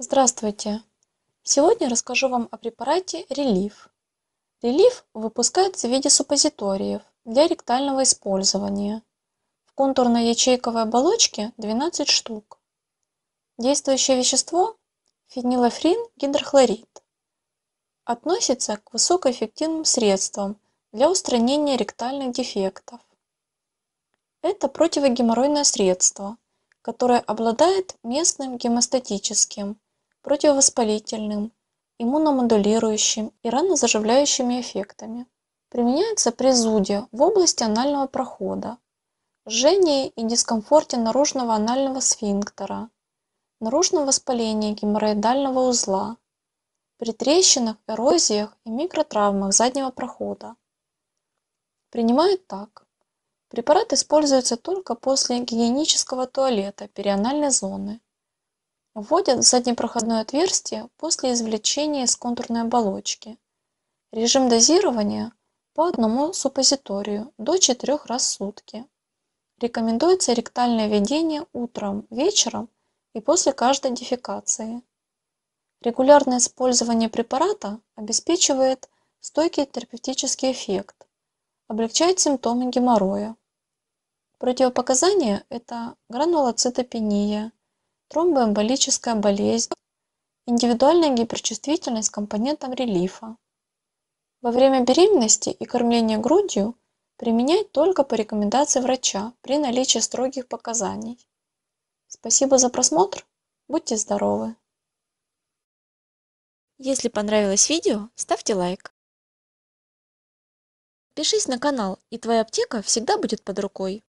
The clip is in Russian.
Здравствуйте! Сегодня расскажу вам о препарате Релиф. Релиф выпускается в виде суппозиториев для ректального использования. В контурной ячейковой оболочке 12 штук. Действующее вещество – фенилофрин гидрохлорид. Относится к высокоэффективным средствам для устранения ректальных дефектов. Это противогеморройное средство, которое обладает местным гемостатическим – противовоспалительным, иммуномодулирующим и ранозаживляющими эффектами. Применяется при зуде в области анального прохода, жжении и дискомфорте наружного анального сфинктера, наружном воспалении геморроидального узла, при трещинах, эрозиях и микротравмах заднего прохода. Принимают так. Препарат используется только после гигиенического туалета перианальной зоны Вводят в заднепроходное отверстие после извлечения из контурной оболочки. Режим дозирования по одному суппозиторию до 4 раз в сутки. Рекомендуется ректальное введение утром, вечером и после каждой дефекации. Регулярное использование препарата обеспечивает стойкий терапевтический эффект, облегчает симптомы геморроя. Противопоказания – это гранулоцитопения – тромбоэмболическая болезнь, индивидуальная гиперчувствительность к компонентам релифа. Во время беременности и кормления грудью применять только по рекомендации врача при наличии строгих показаний. Спасибо за просмотр. Будьте здоровы! Если понравилось видео, ставьте лайк. Пишись на канал, и твоя аптека всегда будет под рукой.